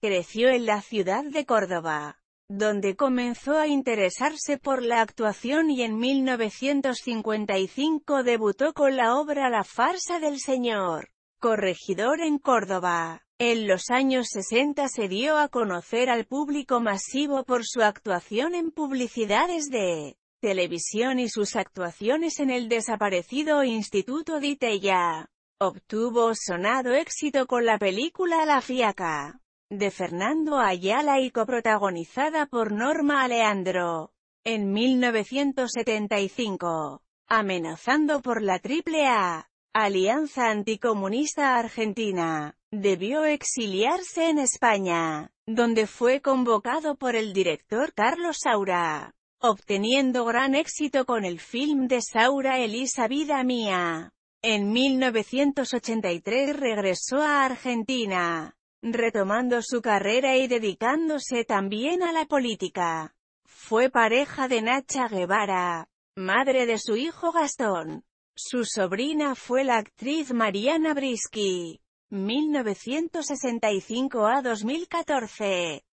Creció en la ciudad de Córdoba, donde comenzó a interesarse por la actuación y en 1955 debutó con la obra La farsa del señor, corregidor en Córdoba. En los años 60 se dio a conocer al público masivo por su actuación en publicidades de televisión y sus actuaciones en el desaparecido Instituto Ditella. Obtuvo sonado éxito con la película La Fiaca de Fernando Ayala y coprotagonizada por Norma Aleandro. En 1975, amenazando por la AAA, Alianza Anticomunista Argentina, debió exiliarse en España, donde fue convocado por el director Carlos Saura, obteniendo gran éxito con el film de Saura Elisa Vida Mía. En 1983 regresó a Argentina, retomando su carrera y dedicándose también a la política. Fue pareja de Nacha Guevara, madre de su hijo Gastón. Su sobrina fue la actriz Mariana Brisky. 1965 a 2014.